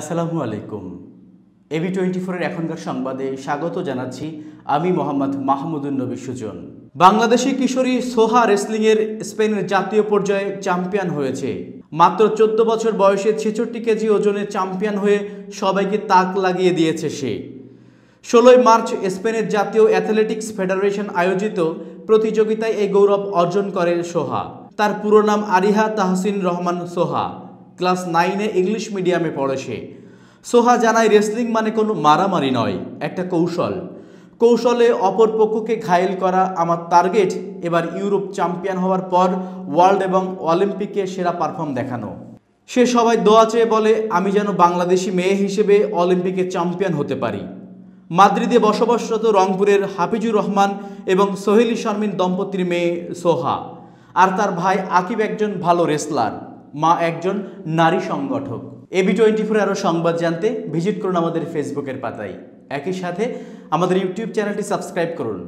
আসসালামু আলাইকুম AB twenty ফোরের এখনকার সংবাদে স্বাগত জানাচ্ছি আমি মোহাম্মদ মাহমুদুল নবী সুজন বাংলাদেশি কিশোরী সোহা রেসলিংয়ের স্পেনের জাতীয় পর্যায়ে চ্যাম্পিয়ন হয়েছে মাত্র চোদ্দ বছর বয়সে ছেষট্টি কেজি ওজনে চ্যাম্পিয়ন হয়ে সবাইকে তাক লাগিয়ে দিয়েছে সে ষোলোই মার্চ স্পেনের জাতীয় অ্যাথলেটিক্স ফেডারেশন আয়োজিত প্রতিযোগিতায় এই গৌরব অর্জন করে সোহা তার পুরো নাম আরিহা তাহসিন রহমান সোহা ক্লাস নাইনে ইংলিশ মিডিয়ামে পড়ে সে সোহা জানায় রেসলিং মানে কোনো মারামারি নয় একটা কৌশল কৌশলে অপর পক্ষকে ঘায়েল করা আমার টার্গেট এবার ইউরোপ চ্যাম্পিয়ন হওয়ার পর ওয়ার্ল্ড এবং অলিম্পিকে সেরা পারফর্ম দেখানো সে সবাই দোয়া চেয়ে বলে আমি যেন বাংলাদেশি মেয়ে হিসেবে অলিম্পিকে চ্যাম্পিয়ন হতে পারি মাদ্রিদে বসবাসরত রংপুরের হাফিজুর রহমান এবং সোহেলি শর্মিন দম্পতির মেয়ে সোহা আর তার ভাই আকিব একজন ভালো রেসলার মা একজন নারী সংগঠক এবি টোয়েন্টি ফোর আরও সংবাদ জানতে ভিজিট করুন আমাদের ফেসবুকের পাতায় একই সাথে আমাদের ইউটিউব চ্যানেলটি সাবস্ক্রাইব করুন